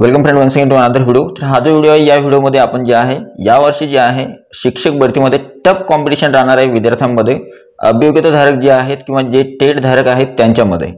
welcome friend once again to another video तर हा जो व्हिडिओ आहे या व्हिडिओमध्ये आपण जे आहे या वर्षी जे आहे शिक्षक भरतीमध्ये टफ कॉम्पिटिशन राहणार आहे विद्यार्थ्यांमध्ये अभियोग्यताधारक जे आहेत किंवा जे टेट धारक आहेत त्यांच्यामध्ये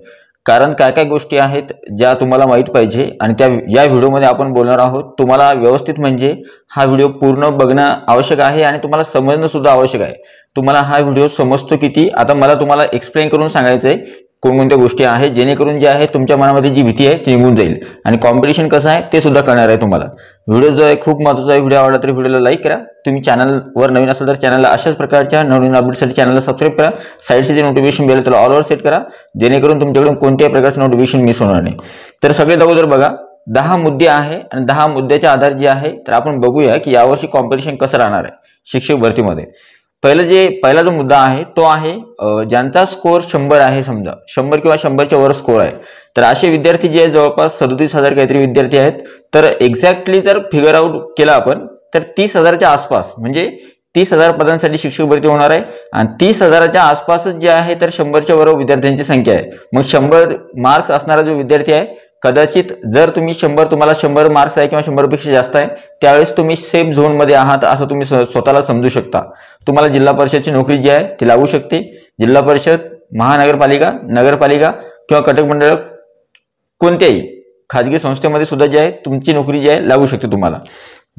कारण काय काय गोष्टी आहेत ज्या तुम्हाला माहीत पाहिजे आणि त्या या व्हिडिओमध्ये आपण बोलणार आहोत तुम्हाला व्यवस्थित म्हणजे हा व्हिडिओ पूर्ण बघणं आवश्यक आहे आणि तुम्हाला समजणं सुद्धा आवश्यक आहे तुम्हाला हा व्हिडिओ समजतो किती आता मला तुम्हाला एक्सप्लेन करून सांगायचं आहे कोणकोणत्या गोष्टी आहेत जेणेकरून जे आहे तुमच्या मनामध्ये जी भीती आहे ती निघून जाईल आणि कॉम्पिटिशन कसं आहे ते सुद्धा करणार आहे तुम्हाला व्हिडिओ जो आहे खूप महत्वाचा आहे व्हिडिओ आवडला तर व्हिडिओला लाईक करा तुम्ही चॅनलवर नवीन असाल तर चॅनलला अशाच प्रकारच्या नवीन अपडेटसाठी चॅनलला सबस्क्राईब करा साईडचे जे नोटिफिकेशन बेल त्याला ऑलवर सेट करा जेणेकरून तुमच्याकडून कोणत्याही प्रकारचं नोटिफिकेशन मिस होणार नाही तर सगळे अगोदर बघा दहा मुद्दे आहे आणि दहा मुद्द्याच्या आधार जे आहे तर आपण बघूया की यावर्षी कॉम्पिटिशन कसं राहणार आहे शिक्षक भरतीमध्ये पहिला जे पहिला जो मुद्दा आहे तो आहे ज्यांचा स्कोअर शंभर आहे समजा शंभर किंवा शंभरच्या वर स्कोर आहे तर असे विद्यार्थी जे जवळपास सदोतीस हजार काहीतरी विद्यार्थी आहेत तर एक्झॅक्टली जर फिगर आउट केला आपण तर तीस हजारच्या आसपास म्हणजे तीस हजार पदांसाठी शिक्षक भरती होणार आहे आणि तीस हजाराच्या आसपासच जे आहे तर शंभरच्या वर विद्यार्थ्यांची संख्या आहे मग शंभर मार्क्स असणारा जो विद्यार्थी आहे कदाचित जर तुम्ही शंभर तुम्हाला शंभर मार्क्स आहे किंवा शंभरपेक्षा जास्त आहे त्यावेळेस तुम्ही सेफ झोनमध्ये आहात असं तुम्ही स्वतःला समजू शकता तुम्हाला जिल्हा परिषदची नोकरी जी आहे ती लागू शकते जिल्हा परिषद महानगरपालिका नगरपालिका किंवा कटक मंडळ कोणत्याही खाजगी संस्थेमध्ये सुद्धा जी आहे तुमची नोकरी जी आहे लागू शकते तुम्हाला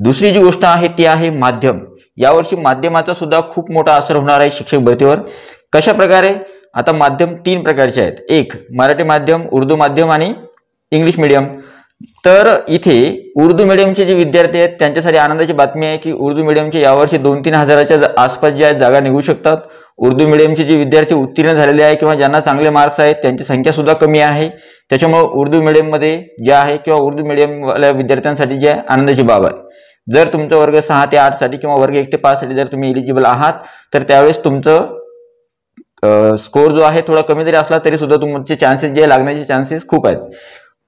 दुसरी जी गोष्ट आहे ती आहे माध्यम यावर्षी माध्यमाचा सुद्धा खूप मोठा असर होणार आहे शिक्षक भरतीवर कशा प्रकारे आता माध्यम तीन प्रकारचे आहेत एक मराठी माध्यम उर्दू माध्यम आणि इंग्लिश मीडियम तर इथे उर्दू मीडियमचे जे विद्यार्थी आहेत त्यांच्यासाठी आनंदाची बातमी आहे की उर्दू मीडियमचे यावर्षी दोन तीन हजाराच्या आसपास जे ज्या जागा निघू शकतात उर्दू मीडियमचे जे विद्यार्थी उत्तीर्ण झालेले आहे किंवा ज्यांना चांगले मार्क्स आहेत त्यांची संख्या सुद्धा कमी आहे त्याच्यामुळे उर्दू मिडियममध्ये जे आहे किंवा उर्दू मिडियमवाल्या विद्यार्थ्यांसाठी जे आनंदाची बाब आहे जर तुमचं वर्ग सहा ते आठसाठी किंवा वर्ग एक ते पाचसाठी जर तुम्ही एलिजिबल आहात तर त्यावेळेस तुमचं स्कोर जो आहे थोडा कमी जरी असला तरी सुद्धा तुमचे चान्सेस जे लागण्याचे चान्सेस खूप आहेत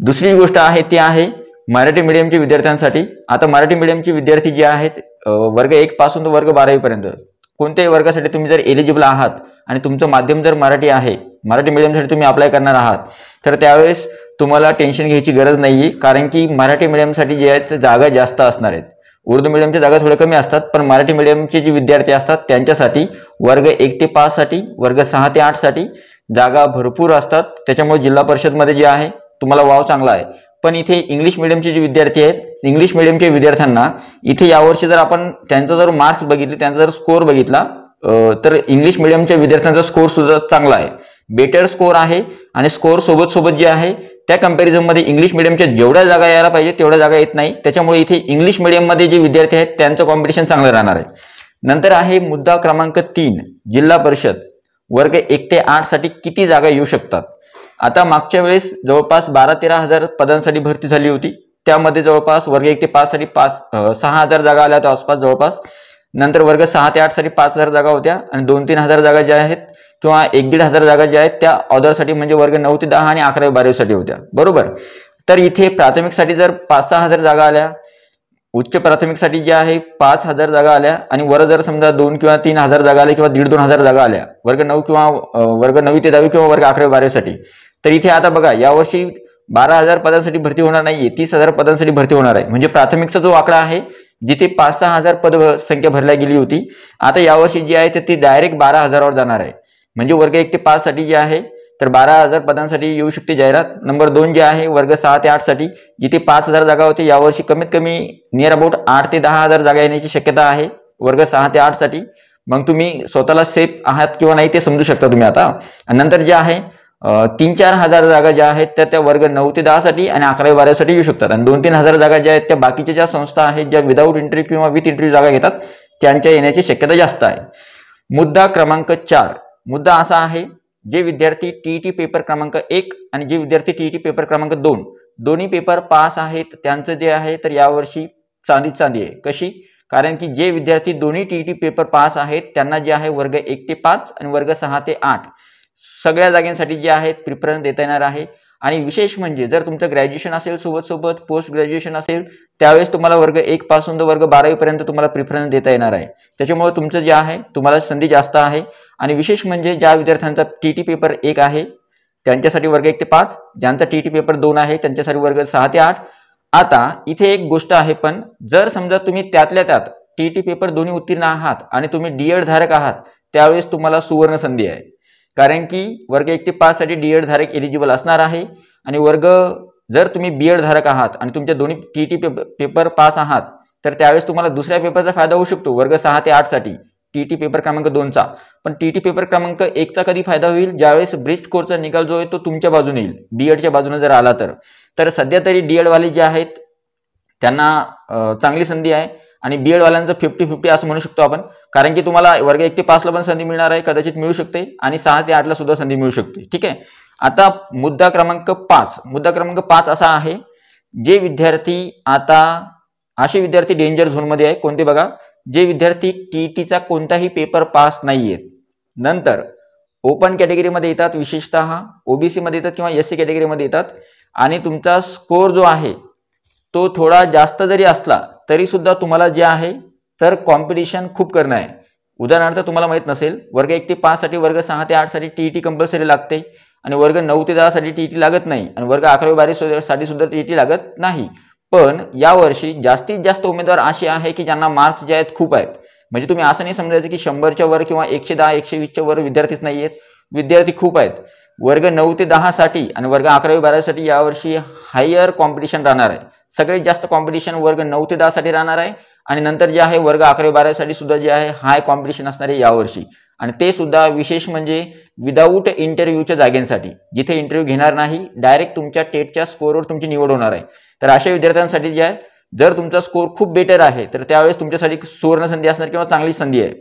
दुसरी गोष्ट आहे ती आहे मराठी मीडियमच्या विद्यार्थ्यांसाठी आता मराठी मीडियमचे विद्यार्थी जे आहेत वर्ग एक पासून तर वर्ग बारावीपर्यंत कोणत्याही वर्गासाठी तुम्ही जर एलिजिबल आहात आणि तुमचं माध्यम जर मराठी आहे मराठी मीडियमसाठी तुम्ही अप्लाय करणार आहात तर त्यावेळेस तुम्हाला टेन्शन घ्यायची गरज नाही कारण की मराठी मीडियमसाठी जे आहेत जागा जास्त असणार आहेत उर्दू मीडियमच्या जागा थोड्या कमी असतात पण मराठी मीडियमचे जे विद्यार्थी असतात त्यांच्यासाठी वर्ग एक ते पाचसाठी वर्ग सहा ते आठसाठी जागा भरपूर असतात त्याच्यामुळे जिल्हा परिषदमध्ये जे आहे तुम्हाला वाव चांगला आहे पण इथे इंग्लिश मिडियमचे जे विद्यार्थी आहेत इंग्लिश मिडियमच्या विद्यार्थ्यांना इथे यावर्षी जर आपण त्यांचा जर मार्क्स बघितले त्यांचा जर स्कोअर बघितला तर इंग्लिश मिडियमच्या विद्यार्थ्यांचा स्कोर सुद्धा चांगला आहे बेटर स्कोर आहे आणि स्कोर सोबत सोबत जे आहे त्या कम्पॅरिझनमध्ये इंग्लिश मिडियमच्या जेवढ्या जागा यायला पाहिजे तेवढ्या जागा येत नाही त्याच्यामुळे इथे इंग्लिश मिडियममध्ये जे विद्यार्थी आहेत त्यांचं कॉम्पिटिशन चांगलं राहणार आहे नंतर आहे मुद्दा क्रमांक तीन जिल्हा परिषद वर्ग एक ते आठ साठी किती जागा येऊ शकतात आता मागच्या वेळेस जवळपास बारा तेरा हजार पदांसाठी भरती झाली होती त्यामध्ये जवळपास वर्ग एक ते पाच साठी पाच सहा हजार जागा आल्या होत्या आसपास जवळपास नंतर वर्ग सहा ते आठ साठी पाच हजार जागा होत्या आणि दोन तीन हजार जागा ज्या आहेत किंवा एक दीड हजार जागा ज्या आहेत त्या ऑदरसाठी म्हणजे वर्ग नऊ ते दहा आणि अकरावी बारावीसाठी होत्या बरोबर तर इथे प्राथमिकसाठी जर पाच सहा हजार जागा आल्या उच्च प्राथमिकसाठी ज्या आहे पाच हजार जागा आल्या आणि वर जर समजा दोन किंवा तीन हजार जागा आल्या किंवा दीड दोन हजार जागा आल्या वर्ग नऊ किंवा वर्ग नऊ ते दहावी किंवा वर्ग अकरावी बारावीसाठी तर इथे आता बघा यावर्षी बारा हजार पदांसाठी भरती होणार नाहीये तीस हजार पदांसाठी भरती होणार आहे म्हणजे प्राथमिकचा जो आकडा आहे जिथे पाच सहा हजार पद संख्या भरल्या गेली होती आता यावर्षी जी आहे तर ती डायरेक्ट बारा हजारावर जाणार आहे म्हणजे वर्ग एक ते पाच साठी जे आहे तर बारा हजार पदांसाठी येऊ शकते जाहिरात नंबर दोन जे आहे वर्ग सहा ते आठ साठी जिथे पाच हजार जागा होती यावर्षी कमीत कमी नियर अबाउट आठ ते दहा हजार जागा येण्याची शक्यता आहे वर्ग सहा ते आठ साठी मग तुम्ही स्वतःला सेफ आहात किंवा नाही ते समजू शकता तुम्ही आता नंतर जे आहे तीन चार हजार जागा ज्या आहेत त्या त्या वर्ग नऊ ते दहासाठी आणि अकरावी बारासाठी येऊ शकतात आणि दोन तीन हजार जागा ज्या आहेत त्या बाकीच्या ज्या संस्था आहेत ज्या विदाऊट इंटरव्ह्यू किंवा विथ इंटरव्ह्यू जागा घेतात त्यांच्या येण्याची शक्यता जास्त आहे मुद्दा क्रमांक चार मुद्दा असा आहे जे विद्यार्थी टीईटी पेपर e क्रमांक एक आणि जे विद्यार्थी टीईटी पेपर e क्रमांक दोन दोन्ही पेपर पास आहेत त्यांचं जे आहे तर यावर्षी चांदी चांदी आहे कशी कारण की जे विद्यार्थी दोन्ही टीईटी पेपर पास आहेत त्यांना जे आहे वर्ग एक ते पाच आणि वर्ग सहा ते आठ सगळ्या जागेसाठी जे आहेत प्रिफरन्स देता येणार आहे आणि विशेष म्हणजे जर तुमचं ग्रॅज्युएशन असेल सोबत सोबत पोस्ट ग्रॅज्युएशन असेल त्यावेळेस तुम्हाला वर्ग एक पासून तर वर्ग बारावीपर्यंत तुम्हाला प्रिफरन्स देता येणार आहे त्याच्यामुळे तुमचं जे आहे तुम्हाला संधी जास्त आहे आणि विशेष म्हणजे ज्या विद्यार्थ्यांचा टी पेपर एक आहे त्यांच्यासाठी वर्ग एक ते पाच ज्यांचा टी पेपर दोन आहे त्यांच्यासाठी वर्ग सहा ते आठ आता इथे एक गोष्ट आहे पण जर समजा तुम्ही त्यातल्या त्यात टी पेपर दोन्ही उत्तीर्ण आहात आणि तुम्ही डीएड धारक आहात त्यावेळेस तुम्हाला सुवर्ण संधी आहे कारण की वर्ग एक ते पाचसाठी डी एड धारक एलिजिबल असणार आहे आणि वर्ग जर तुम्ही बी एड धारक आहात आणि तुमच्या दोन्ही टी टी पेपर पास आहात तर त्यावेळेस तुम्हाला दुसऱ्या पेपरचा फायदा होऊ शकतो वर्ग सहा ते आठसाठी टी टी पेपर क्रमांक दोनचा पण टी टी पेपर क्रमांक एकचा कधी फायदा होईल ज्यावेळेस ब्रिज कोर्सचा निकाल जो आहे तो तुमच्या बाजूने येईल बी एडच्या बाजूने जर आला तर तर सध्या तरी डी एडवाले जे आहेत त्यांना चांगली संधी आहे आणि बी एडवाल्यांचं फिफ्टी फिफ्टी असं म्हणू शकतो आपण कारण की तुम्हाला वर्ग एक ते पाचला पण संधी मिळणार आहे कदाचित मिळू शकते आणि सहा ते आठला सुद्धा संधी मिळू शकते ठीक आहे आता मुद्दा क्रमांक पाच मुद्दा क्रमांक पाच असा आहे जे विद्यार्थी आता असे विद्यार्थी डेंजर झोनमध्ये आहे कोणते बघा जे विद्यार्थी टी टीचा e कोणताही पेपर पास नाही आहेत नंतर ओपन कॅटेगरीमध्ये येतात विशेषतः ओबीसीमध्ये येतात किंवा एस सी कॅटेगरीमध्ये येतात आणि तुमचा स्कोअर जो आहे तो थोडा जास्त जरी असला तरीसुद्धा तुम्हाला जे आहे तर कॉम्पिटिशन खूप करणं आहे उदाहरणार्थ तुम्हाला माहीत नसेल वर्ग एक ते पाचसाठी वर्ग सहा ते आठसाठी टी ई टी कंपल्सरी लागते आणि वर्ग नऊ ते दहासाठी टी ई e टी लागत नाही आणि वर्ग अकरावी साठी सुद्धा टी ई टी लागत नाही पण यावर्षी जास्तीत जास्त उमेदवार असे आहे की ज्यांना मार्क्स जे आहेत खूप आहेत म्हणजे तुम्ही असं नाही समजायचं की शंभरच्या वर किंवा एकशे दहा एकशे वीसच्या वर विद्यार्थीच नाही आहेत विद्यार्थी खूप आहेत वर्ग नऊ ते दहासाठी आणि वर्ग अकरावी बारावीसाठी यावर्षी हायर कॉम्पिटिशन राहणार आहे सगळ्यात जास्त कॉम्पिटिशन वर्ग नऊ ते दहासाठी राहणार आहे आणि नंतर जे आहे वर्ग अकरावी साठी सुद्धा जे आहे हाय कॉम्पिटिशन असणार आहे यावर्षी आणि ते सुद्धा विशेष म्हणजे विदाऊट इंटरव्ह्यूच्या जागेसाठी जिथे इंटरव्ह्यू घेणार नाही डायरेक्ट तुमच्या टेटच्या स्कोरवर तुमची निवड होणार आहे तर अशा विद्यार्थ्यांसाठी जे आहे जर तुमचा स्कोर खूप बेटर आहे तर त्यावेळेस तुमच्यासाठी सुवर्ण संधी असणार किंवा चांगली संधी आहे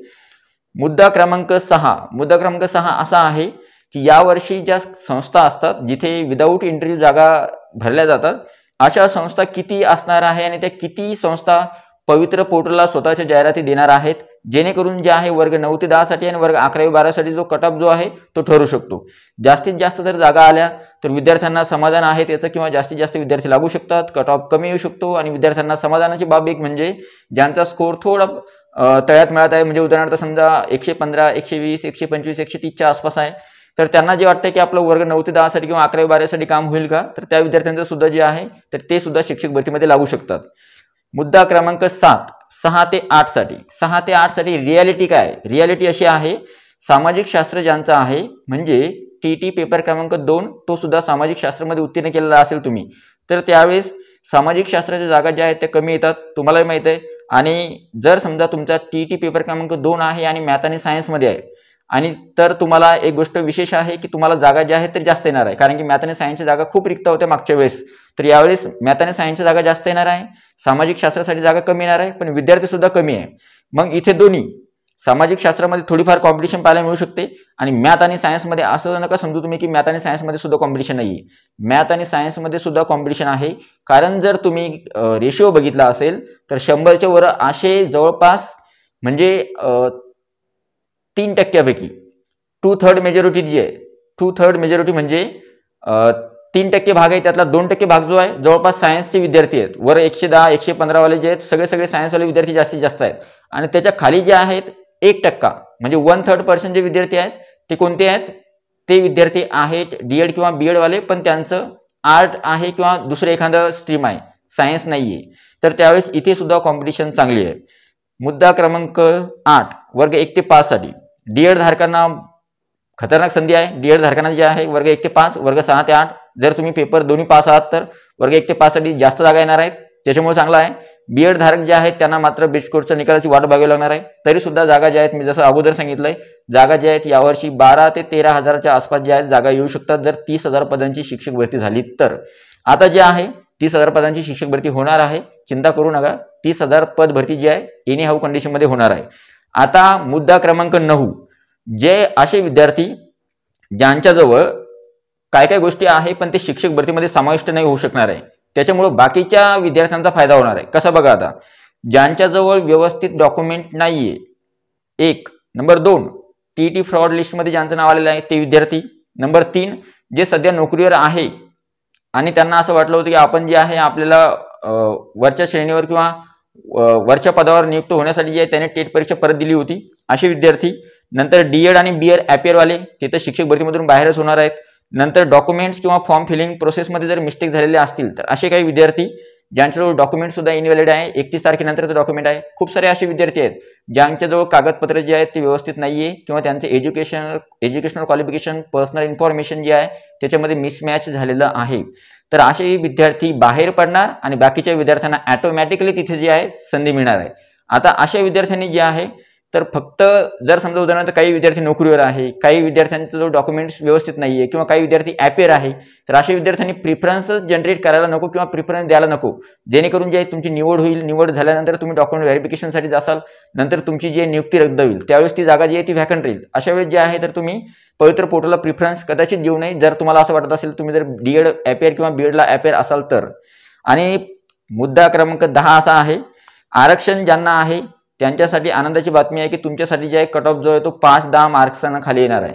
मुद्दा क्रमांक सहा मुद्दा क्रमांक सहा असा आहे की यावर्षी ज्या संस्था असतात जिथे विदाऊट इंटरव्ह्यू जागा भरल्या जातात अशा संस्था किती असणार आहे आणि त्या किती संस्था पवित्र पोर्टलला स्वतःच्या जाहिराती देणार आहेत जेणेकरून जे आहे वर्ग नऊ ते दहासाठी आणि वर्ग अकरावी बारासाठी जो कट ऑफ जो आहे तो ठरू शकतो जास्तीत जास्त जर जागा आल्या तर विद्यार्थ्यांना समाधान आहे त्याचं किंवा जास्तीत जास्त विद्यार्थी लागू शकतात कट ऑफ कमी येऊ शकतो आणि विद्यार्थ्यांना समाधानाची बाब एक म्हणजे ज्यांचा स्कोअर थोडा तळ्यात मिळत आहे म्हणजे उदाहरणार्थ समजा एकशे पंधरा एकशे वीस एकशे पंचवीस एकशे तीसच्या आसपास आहे तर त्यांना जे वाटतं की आपलं वर्ग नऊ ते दहासाठी किंवा अकरावी बारासाठी काम होईल का तर त्या विद्यार्थ्यांचं सुद्धा जे आहे तर ते सुद्धा शिक्षक भरतीमध्ये लागू शकतात मुद्दा क्रमांक सात सहा ते आठसाठी सहा ते आठसाठी रियालिटी काय रियालिटी अशी आहे सामाजिक शास्त्र ज्यांचं आहे म्हणजे टी टी पेपर क्रमांक दोन तो सुद्धा सामाजिक शास्त्रामध्ये उत्तीर्ण केलेला असेल तुम्ही तर त्यावेळेस सामाजिक शास्त्राच्या जागा ज्या आहेत त्या कमी येतात तुम्हालाही माहीत आहे आणि जर समजा तुमचा टी टी पेपर क्रमांक दोन आहे आणि मॅथ आणि सायन्समध्ये आहे आणि तर तुम्हाला एक गोष्ट विशेष आहे की तुम्हाला जागा जी आहे तर जास्त येणार आहे कारण की मॅथ आणि सायन्सच्या जागा खूप रिक्त होत्या मागच्या वेळेस तर यावेळेस मॅथ आणि सायन्सच्या जागा जास्त येणार आहे सामाजिक शास्त्रासाठी जागा कमी येणार आहे पण विद्यार्थी सुद्धा कमी आहे मग इथे दोन्ही सामाजिक शास्त्रामध्ये थोडीफार कॉम्पिटिशन पाहायला मिळू शकते आणि मॅथ आणि सायन्समध्ये असं नका समजू तुम्ही की मॅथ आणि सायन्समध्ये सुद्धा कॉम्पिटिशन नाही आहे मॅथ आणि सायन्समध्ये सुद्धा कॉम्पिटिशन आहे कारण जर तुम्ही रेशिओ बघितला असेल तर शंभरच्या वर असे जवळपास म्हणजे तीन टक्क्यापैकी टू थर्ड मेजॉरिटी जी आहे टू थर्ड मेजॉरिटी म्हणजे तीन टक्के भाग आहे त्यातला दोन टक्के भाग जो आहे जवळपास सायन्सचे विद्यार्थी आहेत वर एकशे दहा एकशे पंधरावाले जे आहेत सगळे सगळे सायन्सवाले विद्यार्थी जास्तीत जास्त आहेत आणि त्याच्या खाली जे आहेत एक टक्का म्हणजे वन थर्ड पर्सेंट जे विद्यार्थी आहेत ते कोणते आहेत ते विद्यार्थी आहेत डी एड किंवा बी एडवाले पण त्यांचं आर्ट आहे किंवा दुसरं एखादं स्ट्रीम आहे सायन्स नाही आहे तर त्यावेळेस इथे सुद्धा कॉम्पिटिशन चांगली आहे मुद्दा क्रमांक आठ वर्ग एक ते पाच साठी डीएड धारकांना खतरनाक संधी आहे डीएड धारकांना जे आहे वर्ग एक ते पाच वर्ग सहा ते आठ जर तुम्ही पेपर दोन्ही पास आहात तर वर्ग एक ते पाचसाठी जास्त जागा येणार आहेत त्याच्यामुळे चांगला आहे बीएड धारक जे आहेत त्यांना मात्र बेस्ट निकालाची वाट बघावी लागणार आहे तरी सुद्धा जागा ज्या आहेत मी जसं अगोदर सांगितलंय जागा ज्या आहेत यावर्षी बारा ते तेरा हजाराच्या आसपास ज्या आहेत जागा येऊ शकतात जर तीस हजार पदांची शिक्षक भरती झाली तर आता जे आहे तीस हजार पदांची शिक्षक भरती होणार आहे चिंता करू नका तीस हजार पद भरती जी आहे एनी हाऊ कंडिशनमध्ये होणार आहे आता मुद्दा क्रमांक नऊ जे असे विद्यार्थी ज्यांच्याजवळ काय काय गोष्टी आहे पण ते शिक्षक भरतीमध्ये समाविष्ट नाही होऊ शकणार आहे त्याच्यामुळं बाकीच्या विद्यार्थ्यांचा फायदा होणार आहे कसा बघा आता ज्यांच्याजवळ व्यवस्थित डॉक्युमेंट नाहीये एक नंबर दोन टी टी फ्रॉड लिस्टमध्ये ज्यांचं नाव आलेलं आहे ते विद्यार्थी नंबर तीन जे सध्या नोकरीवर आहे आणि त्यांना असं वाटलं होतं की आपण जे आहे आपल्याला वरच्या श्रेणीवर किंवा वरच्या पदावर नियुक्त होण्यासाठी जे आहे त्याने टेट परीक्षा परत दिली होती असे विद्यार्थी नंतर डीएड आणि बी एड वाले ते तर शिक्षक भरतीमधून बाहेरच होणार आहेत नंतर डॉक्युमेंट्स किंवा फॉर्म फिलिंग प्रोसेसमध्ये जर मिस्टेक झालेले असतील तर असे काही विद्यार्थी ज्यांच्याजवळ डॉक्युमेंट सुद्धा इनव्हॅलिड आहे एकतीस ते डॉक्युमेंट आहे खूप सारे असे विद्यार्थी आहेत ज्यांच्याजवळ कागदपत्र जे आहेत ते व्यवस्थित नाही आहे किंवा त्यांचं education educational qualification personal information जे आहे त्याच्यामध्ये मिसमॅच झालेलं आहे तर असे विद्यार्थी बाहेर पडणार आणि बाकीच्या विद्यार्थ्यांना ऑटोमॅटिकली तिथे जे आहे संधी मिळणार आहे आता अशा विद्यार्थ्यांनी जे आहे तर फक्त जर समजा उदाहरणार्थ काही विद्यार्थी नोकरीवर आहे काही विद्यार्थ्यांचा जो डॉक्युमेंट्स व्यवस्थित नाही आहे किंवा काही विद्यार्थी ॲपेर आहे तर अशा विद्यार्थ्यांनी प्रिफरन्स जनरेट करायला नको किंवा प्रिफरन्स द्यायला नको जेणेकरून जे तुमची निवड होईल निवड झाल्यानंतर तुम्ही डॉक्युमेंट व्हेरिफिकेशनसाठी जासाल नंतर तुमची जी नियुक्ती रद्द होईल त्यावेळेस ती जागा जी आहे ती व्हॅकंट राहील अशा वेळेस जे आहे तर तुम्ही पवित्र पोर्टलला प्रिफरन्स कदाचित देऊ नये जर तुम्हाला असं वाटत असेल तुम्ही जर डी एड ॲपेअर किंवा बी एडला ॲपेर असाल तर आणि मुद्दा क्रमांक दहा असा आहे आरक्षण ज्यांना आहे त्यांच्यासाठी आनंदाची बातमी आहे की तुमच्यासाठी जे आहे कट ऑफ जो आहे तो पाच दहा मार्क्सांना खाली येणार आहे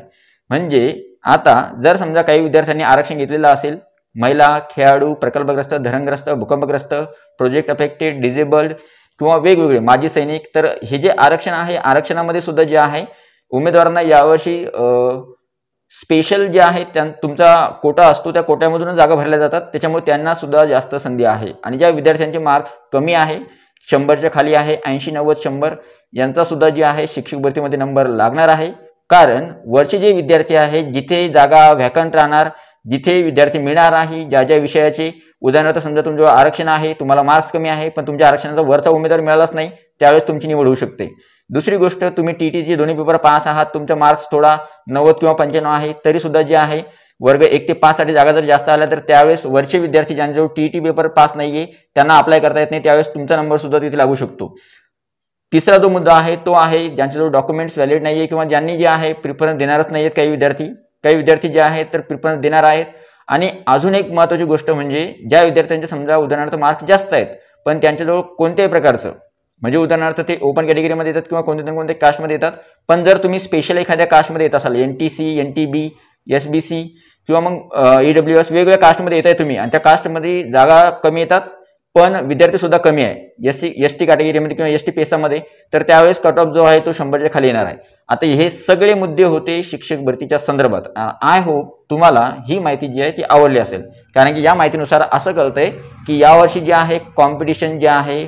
म्हणजे आता जर समजा काही विद्यार्थ्यांनी आरक्षण घेतलेलं असेल महिला खेळाडू प्रकल्पग्रस्त धरणग्रस्त भूकंपग्रस्त प्रोजेक्ट अफेक्टेड डिजेबल्ड किंवा वेगवेगळे माजी सैनिक तर हे जे आरक्षण आहे आरक्षणामध्ये सुद्धा जे आहे उमेदवारांना यावर्षी स्पेशल जे आहे त्या तुमचा कोटा असतो त्या कोट्यामधूनच जागा भरल्या जातात त्याच्यामुळे त्यांना सुद्धा जास्त संधी आहे आणि ज्या विद्यार्थ्यांचे मार्क्स कमी आहे शंभरच्या खाली आहे ऐंशी नव्वद शंभर यांचा सुद्धा जे आहे शिक्षक भरतीमध्ये नंबर लागणार आहे कारण वरचे जे विद्यार्थी आहे जिथे जागा व्हॅकंट राहणार जिथे विद्यार्थी मिळणार आहे ज्या ज्या विषयाचे उदाहरणार्थ समजा तुमचं आरक्षण आहे तुम्हाला मार्क्स कमी आहे पण तुमच्या आरक्षणाचा वरचा उमेदवार मिळालाच नाही त्यावेळेस तुमची निवड होऊ शकते दुसरी गोष्ट तुम्ही टी टीचे दोन्ही पेपर पास आहात तुमचा मार्क्स थोडा नव्वद किंवा पंच्याण्णव आहे तरी सुद्धा जे आहे वर्ग एक ते साठी जागा जर जास्त आल्या तर त्यावेळेस वरचे विद्यार्थी ज्यांच्याजवळ टीईटी पेपर पास नाही आहे त्यांना अप्लाय करता येत नाही त्यावेळेस तुमचा नंबर सुद्धा तिथे लागू शकतो तिसरा जो मुद्दा आहे तो आहे ज्यांच्याजवळ डॉक्युमेंट्स व्हॅलिड नाही आहे किंवा ज्यांनी जे आहे प्रिफरन्स देणारच नाही काही विद्यार्थी काही विद्यार्थी जे आहेत तर प्रिफरन्स देणार आहेत आणि अजून एक महत्त्वाची गोष्ट म्हणजे ज्या विद्यार्थ्यांचे समजा उदाहरणार्थ मार्क्स जास्त आहेत पण त्यांच्याजवळ कोणत्याही प्रकारचं म्हणजे उदाहरणार्थ ते ओपन कॅटेगरीमध्ये येतात किंवा कोणत्या ना कोणत्या कास्टमध्ये येतात पण जर तुम्ही स्पेशल एखाद्या कास्टमध्ये येत असाल N T C N T B S B C किंवा मग ई डब्ल्यू एस वेगवेगळ्या कास्टमध्ये येत आहे तुम्ही आणि त्या कास्टमध्ये जागा कमी येतात पण विद्यार्थी सुद्धा कमी आहे एस सी एस टी कॅटेगरीमध्ये किंवा एस टी पेसामध्ये तर त्यावेळेस कट ऑफ जो आहे तो शंभरच्या खाली येणार आहे आता हे सगळे मुद्दे होते शिक्षक भरतीच्या संदर्भात आय होप तुम्हाला ही माहिती जी आहे ती आवडली असेल कारण की या माहितीनुसार असं कळतंय की यावर्षी जे आहे कॉम्पिटिशन जे आहे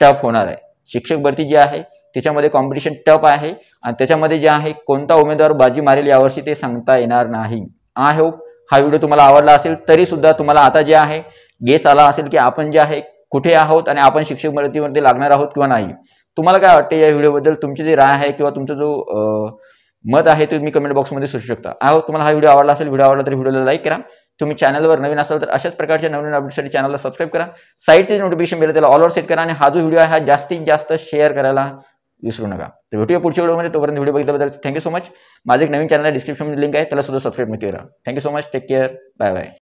टफ होणार आहे शिक्षक भरती जी आहे त्याच्यामध्ये कॉम्पिटिशन टफ आहे आणि त्याच्यामध्ये जे आहे कोणता उमेदवार बाजी मारेल यावर्षी ते सांगता येणार नाही आय होप हा व्हिडिओ तुम्हाला आवडला असेल तरी सुद्धा तुम्हाला आता जे आहे गेस आला असेल की आपण जे आहे कुठे आहोत आणि आपण शिक्षक मदतीमध्ये लागणार आहोत किंवा नाही तुम्हाला काय वाटते या व्हिडिओबद्दल तुमची जी राय आहे किंवा तुमचा जो मत आहे तुम्ही कमेंट बॉक्समध्ये सुचू शकता आय तुम्हाला हा व्हिडिओ आवडला असेल व्हिडिओ आवडला तर व्हिडिओला लाईक करा तुम्ही चॅनलवर नवीन असाल तर अशाच प्रकारच्या नवीन अपडेटसाठी चॅनलला सबस्क्राईब करा साईडचे नोटिफिकेशन मिळेल त्याला ऑलवर सेट करा आणि हा जो व्हिडिओ आहे हा जास्तीत जास्त शेअर करायला विसरू नका तर भेटूया पुढच्या व्हिडिओमध्ये तोपर्यंत व्हिडिओ बघितल्याबद्दल थँक्यू सो मच माझं एक नवीन चॅनल डिस्क्रिप्शनमध्ये लिंक आहे त्याला सुद्धा सबस्क्राईब नक्की करा thank you so much take care bye bye